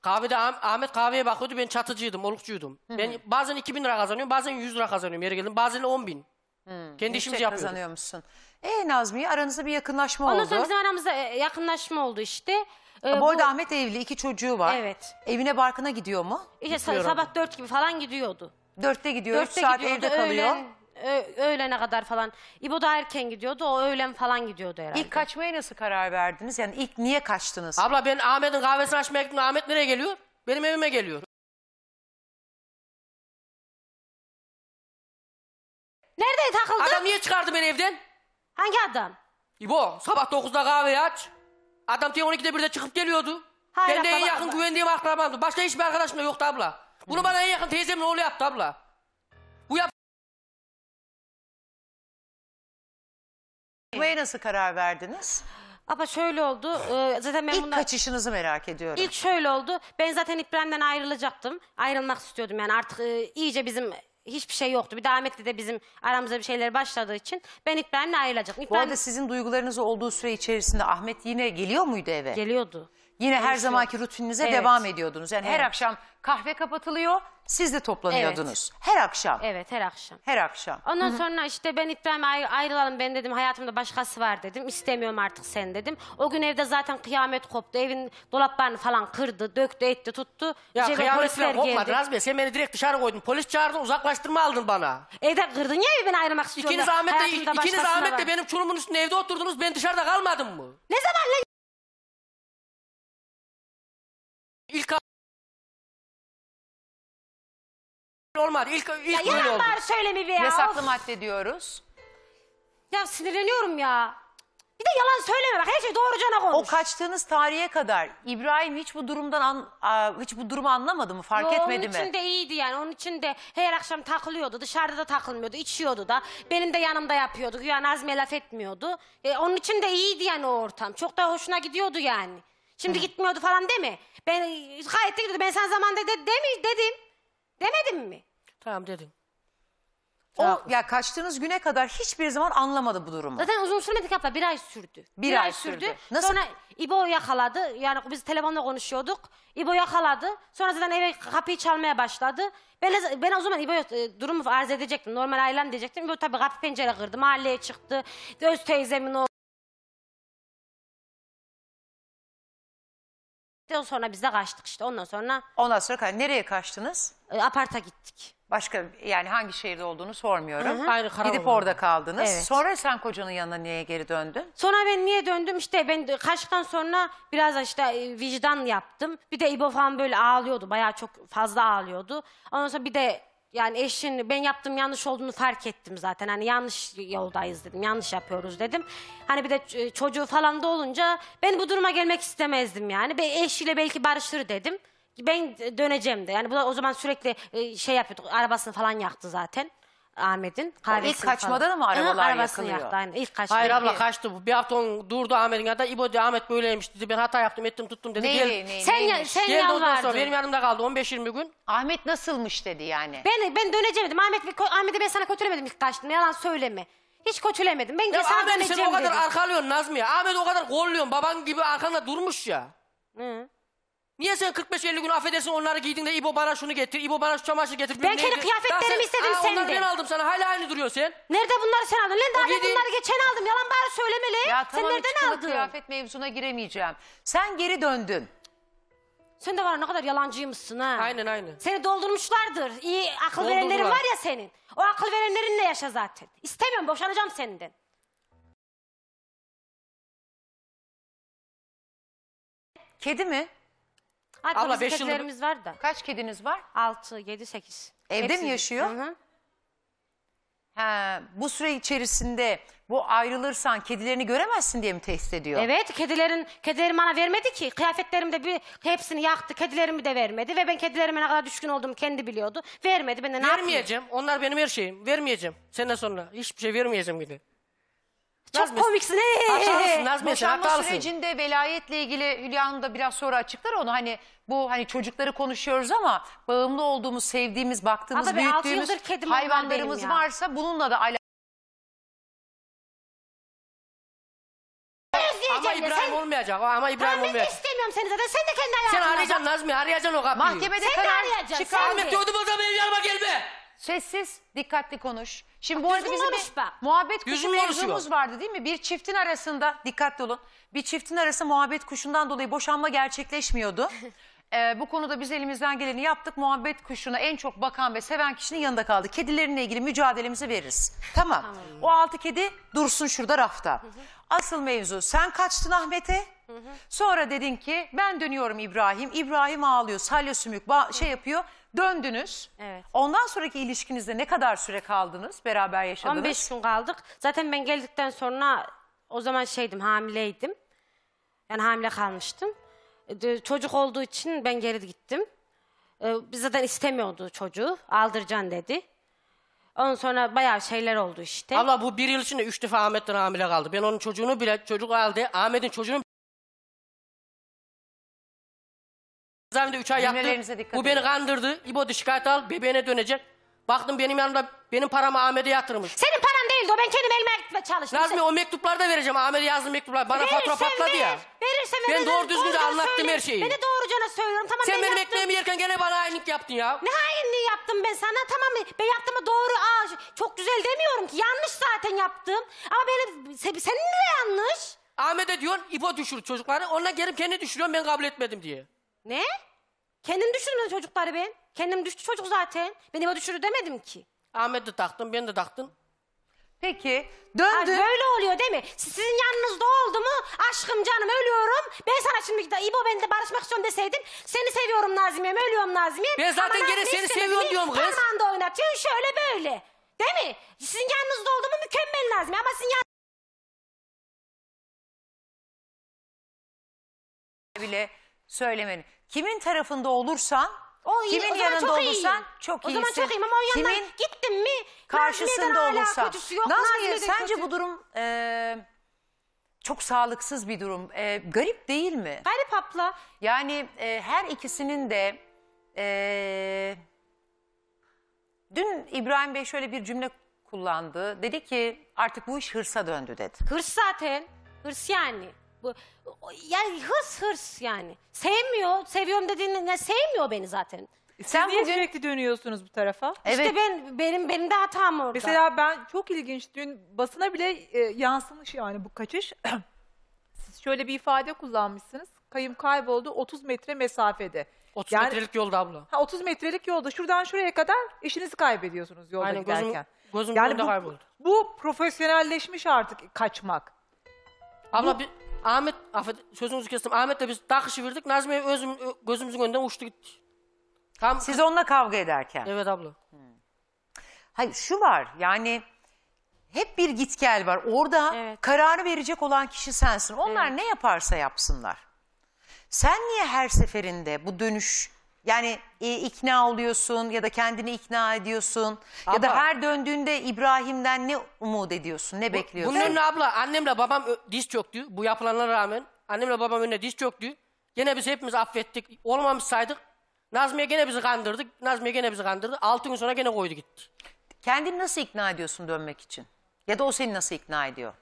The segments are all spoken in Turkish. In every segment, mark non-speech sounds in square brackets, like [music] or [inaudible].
Kahvede Ah- Ahmet kahveye bakıyordu ben çatıcıydım, olukçuydum. Ben bazen 2 bin lira kazanıyorum, bazen 100 lira kazanıyorum yere geldim. Bazen 10 bin. Kendi işimizi Yüksek yapıyorduk. kazanıyormuşsun. E Nazmiye aranızda bir yakınlaşma Ondan oldu. sonra bizim aramızda e, yakınlaşma oldu işte. Ee, Bu arada Ahmet evli, iki çocuğu var. Evet. Evine barkına gidiyor mu? işte sa- sabah dört gibi falan gidiyordu. Dörtte gidiyor, üç saat gidiyordu, evde kalıyor. öğlen ö- öğlene kadar falan. İbo da erken gidiyordu. O öğlen falan gidiyordu herhalde. İlk kaçmaya nasıl karar verdiniz? Yani ilk niye kaçtınız? Abla ben Ahmet'in kahvesini açmaya gittim. Ahmet nereye geliyor? Benim evime geliyor. Nerede takıldı? Adam niye çıkardı beni evden? Hangi adam? İbo sabah 9'da kahve aç. Adam diye 12'de 1'de çıkıp geliyordu. Hayır, ben de en akraba- yakın güvendiğim akrabamdı. Başka hiçbir arkadaşım da yoktu abla. Bunu hmm. bana en yakın teyzemin oğlu yaptı abla. Çıkmaya nasıl karar verdiniz? Ama şöyle oldu. e, zaten ben İlk bundan... kaçışınızı merak ediyorum. İlk şöyle oldu. Ben zaten İbrahim'den ayrılacaktım. Ayrılmak istiyordum yani artık e, iyice bizim hiçbir şey yoktu. Bir daha Ahmet'le de bizim aramızda bir şeyler başladığı için ben İbrahim'le ayrılacaktım. Bu İbrahim arada sizin duygularınız olduğu süre içerisinde Ahmet yine geliyor muydu eve? geliyordu. Yine her zamanki rutininize Evet. devam ediyordunuz. Yani her akşam kahve kapatılıyor, siz de toplanıyordunuz. Her akşam. Evet her akşam. Her akşam. Ondan sonra işte ben İbrahim'e ayr- ayrılalım ben dedim hayatımda başkası var dedim. İstemiyorum artık sen dedim. O gün evde zaten kıyamet koptu. Evin dolaplarını falan kırdı, döktü, etti, tuttu. Ya Cebe kıyamet falan kopmadı geldi. Sen beni direkt dışarı koydun. Polis çağırdın uzaklaştırma aldın bana. Evde kırdın ya evi ben ayrılmak istiyorum. İkiniz Ahmet'le, Hayatımda ikiniz başkasına Ahmet'le benim çolumun üstüne evde oturdunuz. Ben dışarıda kalmadım mı? Ne zaman lan? İlk normal. İlk, ilk Ya yalan oldu. bari söylemi bir ya. Yasaklı of. madde diyoruz. Ya sinirleniyorum ya. Bir de yalan söyleme bak her şey doğrucana konuş. O kaçtığınız tarihe kadar İbrahim hiç bu durumdan an- hiç bu durumu anlamadı mı? Fark Yo, etmedi mi? Onun için de iyiydi yani. Onun için de her akşam takılıyordu. Dışarıda da takılmıyordu. içiyordu da. Benim de yanımda yapıyordu. Güya Nazmi'ye laf etmiyordu. E, onun için de iyiydi yani o ortam. Çok da hoşuna gidiyordu yani. Şimdi gitmiyordu falan değil mi? Ben e, gayet de gidiyordu. Ben sen zamanda de, demi- dedim. Demedim mi? Tamam dedim. O ya yani kaçtığınız güne kadar hiçbir zaman anlamadı bu durumu. Zaten uzun sürmedik abla bir ay sürdü. Bir, bir ay, ay sürdü. sürdü. Nasıl? Sonra İbo yakaladı. Yani biz telefonla konuşuyorduk. İbo yakaladı. Sonra zaten eve kapıyı çalmaya başladı. Ben, ben o zaman İbo e, durumu arz edecektim. Normal ailem diyecektim. İbo tabii kapı pencere kırdı. Mahalleye çıktı. Öz teyzemin o. Ondan sonra biz de kaçtık işte. Ondan sonra. Ondan sonra nereye kaçtınız? E, aparta gittik. Başka yani hangi şehirde olduğunu sormuyorum. Hı hı. Ayrı Gidip orada kaldınız. Evet. Sonra sen kocanın yanına niye geri döndün? Sonra ben niye döndüm İşte ben kaçtan sonra biraz işte e, vicdan yaptım. Bir de İbo falan böyle ağlıyordu bayağı çok fazla ağlıyordu. Ondan sonra bir de yani eşin ben yaptığım yanlış olduğunu fark ettim zaten. Hani yanlış yoldayız dedim yanlış yapıyoruz dedim. Hani bir de e, çocuğu falan da olunca ben bu duruma gelmek istemezdim yani. Be- Eşiyle belki barışır dedim ben döneceğim de. Yani bu da o zaman sürekli e, şey yapıyordu. Arabasını falan yaktı zaten. Ahmet'in kahvesini İlk kaçmadan mı arabalar Aha, arabasını yakılıyor? yaktı aynen. İlk kaçtı. Hayır abla kaçtı bu. Bir hafta on durdu Ahmet'in yanında. İbo diyor Ahmet böyleymiş dedi. Ben hata yaptım ettim tuttum dedi. Neyi, Gel- neyi, Sen, ya, neymiş? sen Geldi ondan sonra benim yalvardın. yanımda kaldı 15-20 gün. Ahmet nasılmış dedi yani. Ben, ben döneceğim dedim. Ahmet, Ahmet'i ben sana kötülemedim ilk kaçtım. Yalan söyleme. Hiç kötülemedim. Ben de Ya sana Ahmet sen o kadar dedim. arkalıyorsun Nazmiye. Ahmet o kadar kolluyorsun. Baban gibi arkanda durmuş ya. Hı. Niye sen 45-50 gün affedersin onları de İbo bana şunu getir, İbo bana şu çamaşır getir. Ben kendi kıyafetlerimi istedim senden. Onları ben aldım sana hala aynı duruyorsun. sen. Nerede bunları sen aldın? Lan daha evvel giydiğin- bunları geçen aldım. Yalan bari söylemeli. Ya sen tamam hiç nereden aldın? kıyafet mevzuna giremeyeceğim. Sen geri döndün. Sen de var ne kadar yalancıymışsın ha. Aynen aynen. Seni doldurmuşlardır. İyi akıl Doldurdular. verenlerin var ya senin. O akıl verenlerinle yaşa zaten. İstemiyorum boşanacağım senden. Kedi mi? Hatta Abla, Abla beş yıldır- var da. Kaç kediniz var? Altı, yedi, sekiz. Evde mi yaşıyor? Hı hı. Ha, bu süre içerisinde bu ayrılırsan kedilerini göremezsin diye mi test ediyor? Evet kedilerin kedilerim bana vermedi ki kıyafetlerimi de bir hepsini yaktı kedilerimi de vermedi ve ben kedilerime ne kadar düşkün olduğumu kendi biliyordu vermedi ben de ne yapayım? Vermeyeceğim. Onlar benim her şeyim. Vermeyeceğim. Senden sonra hiçbir şey vermeyeceğim gibi. Çok komiksin. Hey, hey, hey, hey. Haklısın Boşanma sürecinde velayetle ilgili Hülya Hanım da biraz sonra açıklar onu hani bu hani çocukları konuşuyoruz ama bağımlı olduğumuz, sevdiğimiz, baktığımız, Ama büyüttüğümüz hayvanlarımız benim ya. varsa bununla da alakalı. Ama İbrahim Sen, olmayacak. Ama İbrahim ben de olmayacak. istemiyorum seni zaten. Sen de kendi Sen arayacaksın Nazmi arayacaksın o kapıyı. Mahkemede Sen de karar arayacaksın. çıkar. Ahmet diyordum o zaman benim yanıma gelme. Sessiz, dikkatli konuş. Şimdi bu arada bizim bir be. muhabbet kuşu Düzgün konuşuyor. mevzumuz vardı değil mi? Bir çiftin arasında dikkatli olun. Bir çiftin arasında muhabbet kuşundan dolayı boşanma gerçekleşmiyordu. [laughs] Ee, bu konuda biz elimizden geleni yaptık. Muhabbet kuşuna en çok bakan ve seven kişinin yanında kaldı. Kedilerinle ilgili mücadelemizi veririz. Tamam. O altı kedi dursun şurada rafta. Asıl mevzu sen kaçtın Ahmet'e. Sonra dedin ki ben dönüyorum İbrahim. İbrahim ağlıyor, salya sümük şey yapıyor. Döndünüz. Evet. Ondan sonraki ilişkinizde ne kadar süre kaldınız? Beraber yaşadınız. 15 gün kaldık. Zaten ben geldikten sonra o zaman şeydim hamileydim. Yani hamile kalmıştım. E, çocuk olduğu için ben geri gittim. E, biz zaten istemiyordu çocuğu. Aldıracaksın dedi. Ondan sonra bayağı şeyler oldu işte. Abla bu bir yıl içinde üç defa Ahmet'ten hamile kaldı. Ben onun çocuğunu bile çocuk aldı. Ahmet'in çocuğunu cezaevinde 3 ay Cümlelerinize Bu beni kandırdı. İbo şikayet al bebeğine dönecek. Baktım benim yanımda benim paramı Ahmet'e yatırmış. Senin paran değildi o ben kendim elime çalıştım. Nazmi o mektupları da vereceğim. Ahmet'e yazdım mektuplar. Bana fatura patladı ver, ya. Verirsen ver. Ben doğru düzgün de anlattım her şeyi. Beni de doğrucana söylüyorum. Tamam Sen ben benim yaptım. ekmeğimi yerken gene bana hainlik yaptın ya. Ne hainliği yaptım ben sana? Tamam mı? Ben yaptığımı doğru aa, çok güzel demiyorum ki. Yanlış zaten yaptım. Ama benim se- senin de yanlış. Ahmet'e diyorsun İbo düşür çocukları. Onunla gelip kendi düşürüyorum ben kabul etmedim diye. Ne? Kendim düşürdüm çocukları ben. Kendim düştü çocuk zaten. Beni o düşürü demedim ki. Ahmet de taktın, ben de taktın. Peki Ha, böyle oluyor değil mi? Sizin yanınızda oldu mu? Aşkım canım ölüyorum. Ben sana şimdi de İbo ben de barışmak istiyorum deseydin. Seni seviyorum Nazmiye'm ölüyorum Nazmiye'm. Ben zaten gene seni seviyorum diyorum kız. Parmağında oynatıyorsun şöyle böyle. Değil mi? Sizin yanınızda oldu mu mükemmel Nazmiye ama sizin yan... bile söylemeni. Kimin tarafında olursan, O iyi, kimin o yanında çok iyi. olursan çok O iyisin. zaman çok iyiyim ama o yandan Kimin gittim mi karşısında Nazime'den hala olursan. Nazmiye sence kötü. bu durum e, çok sağlıksız bir durum. E, garip değil mi? Garip abla. Yani e, her ikisinin de e, dün İbrahim Bey şöyle bir cümle kullandı. Dedi ki artık bu iş hırsa döndü dedi. Hırs zaten. Hırs yani. Bu, yani hırs hırs yani. Sevmiyor, seviyorum dediğinde ne sevmiyor beni zaten. E sen Sen niye bugün- sürekli dönüyorsunuz bu tarafa? Evet. İşte ben benim benim de hatam orada. Mesela ben çok ilginç dün basına bile e, yansımış yani bu kaçış. [clears throat] Siz şöyle bir ifade kullanmışsınız. Kayım kayboldu 30 metre mesafede. 30 Yani- metrelik yolda abla. Ha, 30 metrelik yolda şuradan şuraya kadar işinizi kaybediyorsunuz yolda Aynen gözüm, giderken. gözüm yani bu, kayboldu. bu profesyonelleşmiş artık kaçmak. Abla bir, Ahmet, affet, sözünüzü kestim. Ahmet'le biz takışıverdik. Nazmiye özüm, gözümüzün önünden uçtu gitti. Tam Siz onunla kavga ederken. Evet abla. Hmm. Hayır şu var yani hep bir git gel var. Orada Evet. kararı verecek olan kişi sensin. Onlar ne yaparsa yapsınlar. Sen niye her seferinde bu dönüş yani e, ikna oluyorsun ya da kendini ikna ediyorsun ya da her döndüğünde İbrahim'den ne umut ediyorsun, ne bekliyorsun? Bunun önüne abla annemle babam ö- diz çöktü. Bu yapılanlara rağmen annemle babam önüne diz çöktü. Gene biz hepimiz affettik. Olmamış saydık. Nazmiye gene bizi kandırdı. Nazmiye gene bizi kandırdı. Altı gün sonra gene koydu gitti. Kendini nasıl ikna ediyorsun dönmek için? Ya da o seni nasıl ikna ediyor?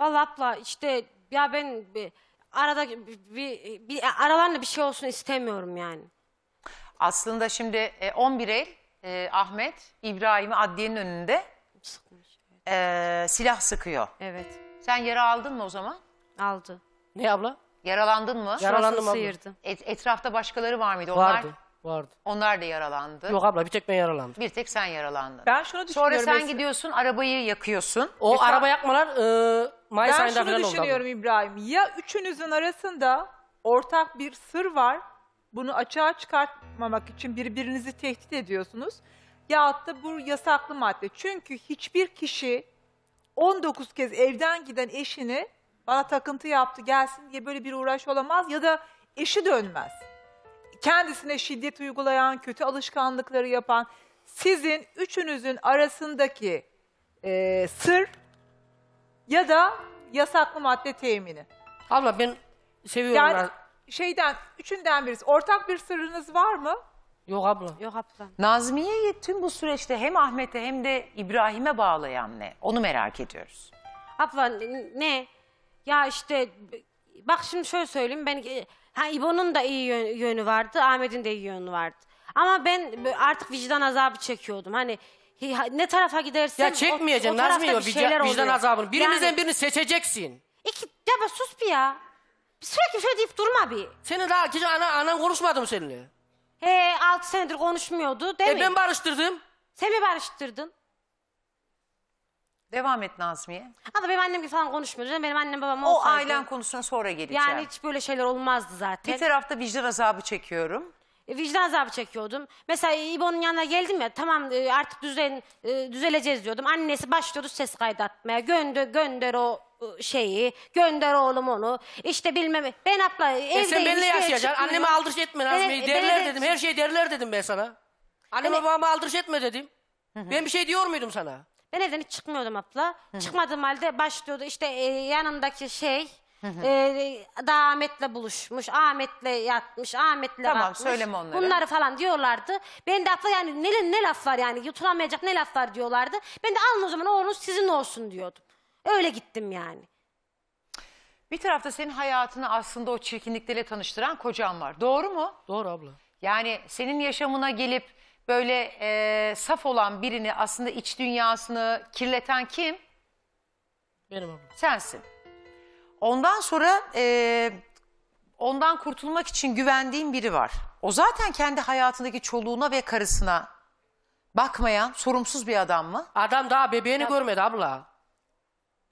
Vallahi abla işte ya ben bir, arada bir, bir, bir- aralarında bir şey olsun istemiyorum yani. Aslında şimdi e, 11 el e, Ahmet İbrahim'i adliyenin önünde e, silah sıkıyor. Evet. Sen yara aldın mı o zaman? Aldı. Ne abla? Yaralandın mı? Yaralandım Şurasını abla. Et- etrafta başkaları var mıydı? Onlar, Vardı. Vardı. Onlar da yaralandı. Yok abla bir tek ben yaralandım. Bir tek sen yaralandın. Ben şunu düşünüyorum. Sonra sen mesela- gidiyorsun arabayı yakıyorsun. O Mesela- araba yakmalar e, Mayıs ayında şunu falan oldu. abla. düşünüyorum İbrahim. Ya üçünüzün arasında ortak bir sır var bunu açığa çıkartmamak için birbirinizi tehdit ediyorsunuz. Ya da bu yasaklı madde. Çünkü hiçbir kişi 19 kez evden giden eşini bana takıntı yaptı gelsin diye böyle bir uğraş olamaz ya da eşi dönmez. Kendisine şiddet uygulayan, kötü alışkanlıkları yapan, sizin üçünüzün arasındaki e, sır ya da yasaklı madde temini. Abla ben seviyorum Yani şeyden, üçünden birisi. Ortak bir sırrınız var mı? Yok abla. Yok abla. Nazmiye'yi tüm bu süreçte hem Ahmet'e hem de İbrahim'e bağlayan ne? Onu merak ediyoruz. Abla ne? Ya işte bak şimdi şöyle söyleyeyim. Ben ha İbo'nun da iyi yönü vardı, Ahmet'in de iyi yönü vardı. Ama ben artık vicdan azabı çekiyordum. Hani ne tarafa gidersin? Ya çekmeyeceğim Nazmiye vicdan, vicdan azabını. Birimizden yani, birini seçeceksin. İki, ya be sus bir ya. Sürekli şöyle deyip durma bir. Senin daha gece ana, anan konuşmadı mı seninle? He altı senedir konuşmuyordu değil E mi? ben barıştırdım. Sen mi barıştırdın? Devam et Nazmiye. Ama benim annem gibi falan konuşmuyordu. Benim annem babam olsaydı. O ailen konusuna sonra geleceğim. Yani hiç böyle şeyler olmazdı zaten. Bir tarafta vicdan azabı çekiyorum. E, Vicdan azabı çekiyordum. Mesela İbo'nun yanına geldim ya tamam e, artık düzen, e, düzeleceğiz diyordum. Annesi başlıyordu ses kaydatmaya. Gönder, gönder o şeyi gönder oğlum onu işte bilmem ben abla evdeyim. E yaşayacaksın şey anneme aldırış etme Nazmiye derler dedim her şey derler dedim ben sana. Anneme hani... babama aldırış etme dedim. Hı hı. Ben bir şey diyor muydum sana? Ben evden hiç çıkmıyordum abla. Hı hı. Çıkmadığım halde başlıyordu işte e, yanındaki şey Hı e, daha Ahmet'le buluşmuş, Ahmet'le yatmış, Ahmet'le tamam, kalkmış. söyleme onları. Bunları falan diyorlardı. Ben de abla yani ne, ne laf var yani yutulamayacak ne laf var diyorlardı. Ben de alın o zaman oğlunuz sizin olsun diyordum. Öyle gittim yani. Bir tarafta senin hayatını aslında o çirkinliklerle tanıştıran kocan var. Doğru mu? Doğru abla. Yani senin yaşamına gelip böyle e, saf olan birini aslında iç dünyasını kirleten kim? Benim abla. Sensin. Ondan sonra e, ondan kurtulmak için güvendiğin biri var. O zaten kendi hayatındaki çoluğuna ve karısına bakmayan sorumsuz bir adam mı? Adam daha bebeğini görmedi abla.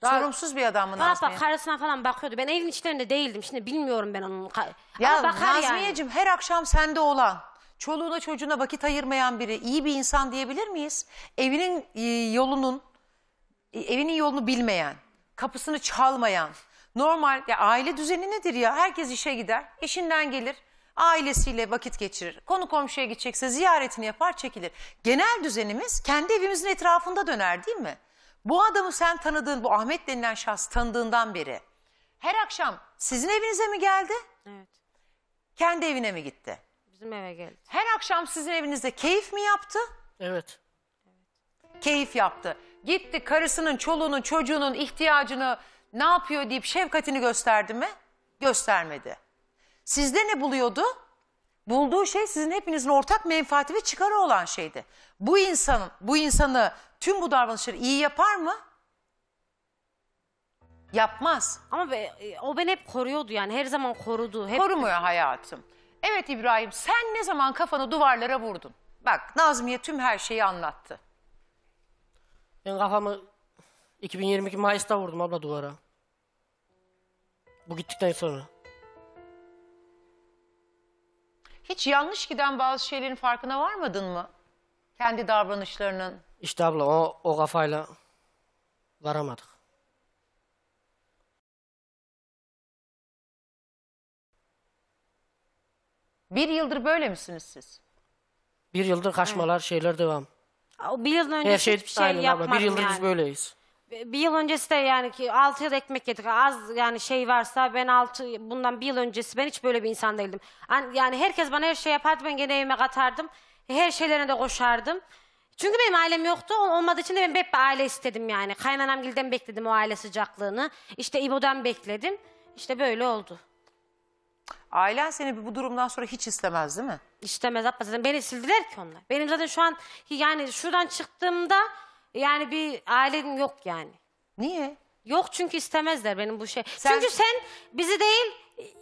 Sorumsuz bir adam mı Bak Nazmiye? karısına falan bakıyordu. Ben evin içlerinde değildim. Şimdi bilmiyorum ben onun. Ya Ama yani. Nazmiyeciğim her akşam sende olan, çoluğuna çocuğuna vakit ayırmayan biri iyi bir insan diyebilir miyiz? Evinin e, yolunun, e, evinin yolunu bilmeyen, kapısını çalmayan, normal ya aile düzeni nedir ya? Herkes işe gider, işinden gelir, ailesiyle vakit geçirir. Konu komşuya gidecekse ziyaretini yapar, çekilir. Genel düzenimiz kendi evimizin etrafında döner değil mi? Bu adamı sen tanıdığın, bu Ahmet denilen şahs tanıdığından beri her akşam sizin evinize mi geldi? Evet. Kendi evine mi gitti? Bizim eve geldi. Her akşam sizin evinizde keyif mi yaptı? Evet. Keyif yaptı. Gitti karısının, çoluğunun, çocuğunun ihtiyacını ne yapıyor deyip şefkatini gösterdi mi? Göstermedi. Sizde ne buluyordu? bulduğu şey sizin hepinizin ortak menfaati ve çıkarı olan şeydi. Bu insanın, bu insanı tüm bu davranışları iyi yapar mı? Yapmaz. Ama be, e, o beni hep koruyordu yani her zaman korudu. Hep... Korumuyor hayatım. Evet İbrahim sen ne zaman kafanı duvarlara vurdun? Bak Nazmiye tüm her şeyi anlattı. Ben kafamı 2022 Mayıs'ta vurdum abla duvara. Bu gittikten sonra. Hiç yanlış giden bazı şeylerin farkına varmadın mı? Kendi davranışlarının. İşte abla o, o kafayla varamadık. Bir yıldır böyle misiniz siz? Bir yıldır kaçmalar, şeyler devam. Bir yıl önce Her şey hiçbir şey aynen Bir yıldır yani. biz böyleyiz. Bir yıl öncesi de yani ki altı yıl ekmek yedik. Az yani şey varsa ben altı bundan bir yıl öncesi ben hiç böyle bir insan değildim. Yani herkes bana her şey yapardı ben gene evime katardım. Her şeylerine de koşardım. Çünkü benim ailem yoktu. Olmadığı için de ben hep bir aile istedim yani. Kaynanamgilden bekledim o aile sıcaklığını. İşte İbo'dan bekledim. İşte böyle oldu. Ailen seni bu durumdan sonra hiç istemez değil mi? İstemez mezat beni sildiler ki onlar. Benim zaten şu an yani şuradan çıktığımda yani bir ailen yok yani. Niye? Yok çünkü istemezler benim bu şey. Sen- Çünkü sen bizi değil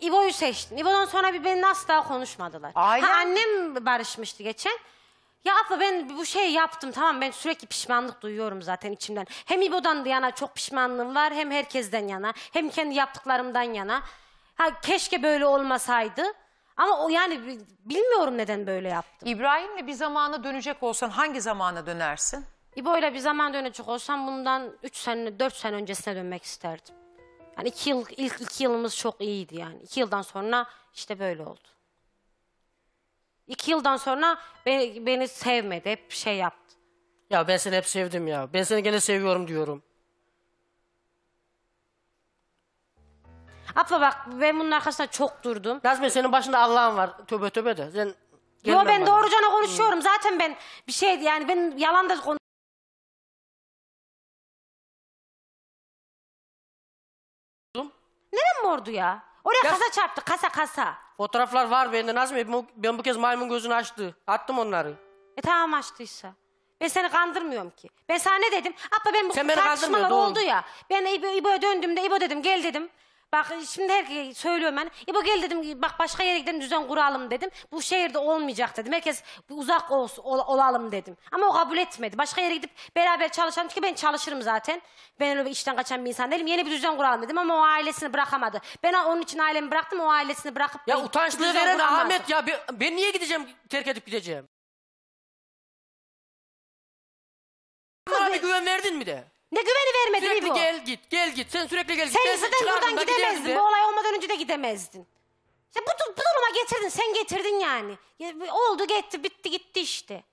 İbo'yu seçtin. İbo'dan sonra bir benimle asla konuşmadılar. Ailem- Ha, annem barışmıştı geçen. Ya abla ben bu şeyi yaptım tamam ben sürekli pişmanlık duyuyorum zaten içimden. Hem İbo'dan yana çok pişmanlığım var hem herkesten yana hem kendi yaptıklarımdan yana. Ha keşke böyle olmasaydı. Ama o yani bilmiyorum neden böyle yaptım. İbrahim'le bir zamana dönecek olsan hangi zamana dönersin? E, böyle bir zaman dönecek olsam bundan 3 sene, 4 sene öncesine dönmek isterdim. Yani iki yıl, ilk iki yılımız çok iyiydi yani. İki yıldan sonra işte böyle oldu. İki yıldan sonra beni, beni sevmedi, hep şey yaptı. Ya ben seni hep sevdim ya. Ben seni gene seviyorum diyorum. Abla bak ben bunun arkasında çok durdum. Nazmi senin başında Allah'ın var. töbe töbe de. Sen Yo ben bana. doğrucana konuşuyorum. Zaten ben bir şey yani ben yalan da konu- gitmedin mi orduya? Oraya Ya- kasa çarptı kasa kasa. Fotoğraflar var bende Nazmiye. Bu- Ben bu kez maymun gözünü açtı. Attım onları. E tamam açtıysa. Ben seni kandırmıyorum ki. Ben sana ne dedim? Abla ben bu Sen beni tartışmalar oldu ya. Ben İbo, İbo'ya döndüğümde İbo dedim gel dedim. Bak şimdi herkese söylüyorum ben. E, bu gel dedim bak başka yere gidelim düzen kuralım dedim. Bu şehirde olmayacak dedim. Herkes uzak olsun, ol- olalım dedim. Ama o kabul etmedi. Başka yere gidip beraber çalışalım. Çünkü ben çalışırım zaten. Ben öyle işten kaçan bir insan değilim. Yeni bir düzen kuralım dedim ama o ailesini bırakamadı. Ben onun için ailemi bıraktım. O ailesini bırakıp... Ya utançlığı veren Ahmet ya. ben niye gideceğim terk edip gideceğim? Bana bir güven verdin mi de? Ne güveni vermedin Sürekli İbo? gel git, gel git. Sen sürekli gel git. Sen Ben buradan da gidemezdin. Bu olay olmadan önce de gidemezdin. Ya bu, bu duruma getirdin. Sen getirdin yani. Ya, oldu gitti bitti gitti işte.